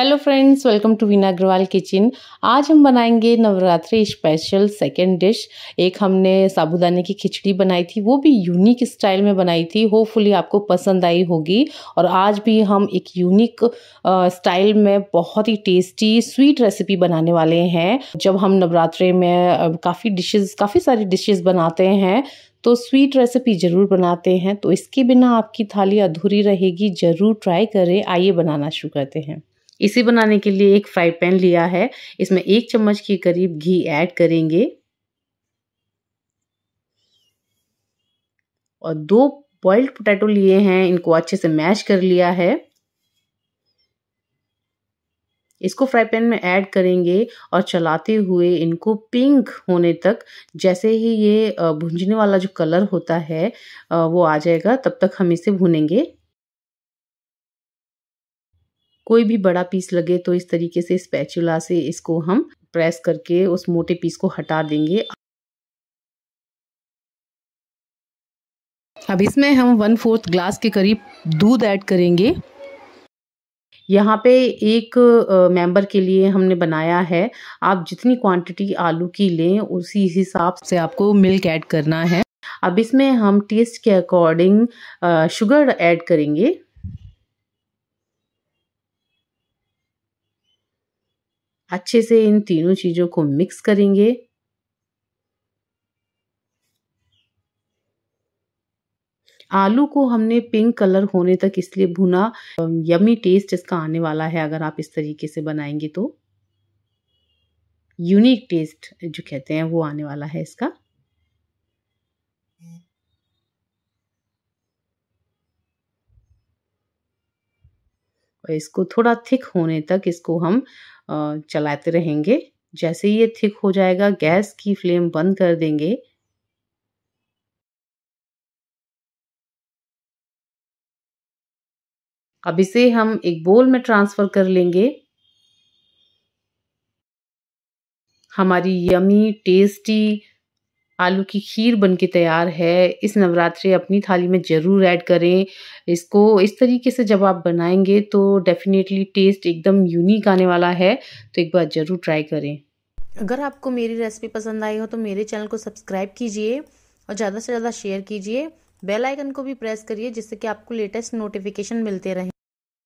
hello friends welcome to Veena Agarwal kitchen आज हम बनाएंगे नवरात्रि स्पेशल सेकेंड डिश एक हमने साबूदाने की खिचड़ी बनाई थी वो भी यूनिक स्टाइल में बनाई थी होपफुली आपको पसंद आई होगी और आज भी हम एक यूनिक स्टाइल में बहुत ही टेस्टी स्वीट रेसिपी बनाने वाले हैं जब हम नवरात्रि में काफ़ी डिशेज काफ़ी सारी डिशेज बनाते हैं तो स्वीट रेसिपी ज़रूर बनाते हैं तो इसके बिना आपकी थाली अधूरी रहेगी ज़रूर ट्राई करें आइए बनाना शुरू करते हैं इसे बनाने के लिए एक फ्राई पैन लिया है इसमें एक चम्मच के करीब घी ऐड करेंगे और दो बॉइल्ड पोटैटो लिए हैं इनको अच्छे से मैश कर लिया है इसको फ्राई पैन में ऐड करेंगे और चलाते हुए इनको पिंक होने तक जैसे ही ये भुंजने वाला जो कलर होता है वो आ जाएगा तब तक हम इसे भुनेंगे कोई भी बड़ा पीस लगे तो इस तरीके से स्पैचुला से इसको हम प्रेस करके उस मोटे पीस को हटा देंगे अब इसमें हम वन फोर्थ ग्लास के करीब दूध ऐड करेंगे यहाँ पे एक मेंबर के लिए हमने बनाया है आप जितनी क्वांटिटी आलू की लें उसी हिसाब से आपको मिल्क ऐड करना है अब इसमें हम टेस्ट के अकॉर्डिंग शुगर ऐड करेंगे अच्छे से इन तीनों चीज़ों को मिक्स करेंगे आलू को हमने पिंक कलर होने तक इसलिए भुना यमी टेस्ट इसका आने वाला है अगर आप इस तरीके से बनाएंगे तो यूनिक टेस्ट जो कहते हैं वो आने वाला है इसका इसको थोड़ा थिक होने तक इसको हम चलाते रहेंगे जैसे ही ये थिक हो जाएगा गैस की फ्लेम बंद कर देंगे अब इसे हम एक बोल में ट्रांसफ़र कर लेंगे हमारी यमी टेस्टी आलू की खीर बन के तैयार है इस नवरात्रि अपनी थाली में ज़रूर ऐड करें इसको इस तरीके से जब आप बनाएंगे तो डेफ़िनेटली टेस्ट एकदम यूनिक आने वाला है तो एक बार ज़रूर ट्राई करें अगर आपको मेरी रेसिपी पसंद आई हो तो मेरे चैनल को सब्सक्राइब कीजिए और ज़्यादा से ज़्यादा शेयर कीजिए बेल आइकन को भी प्रेस करिए जिससे कि आपको लेटेस्ट नोटिफिकेशन मिलते रहें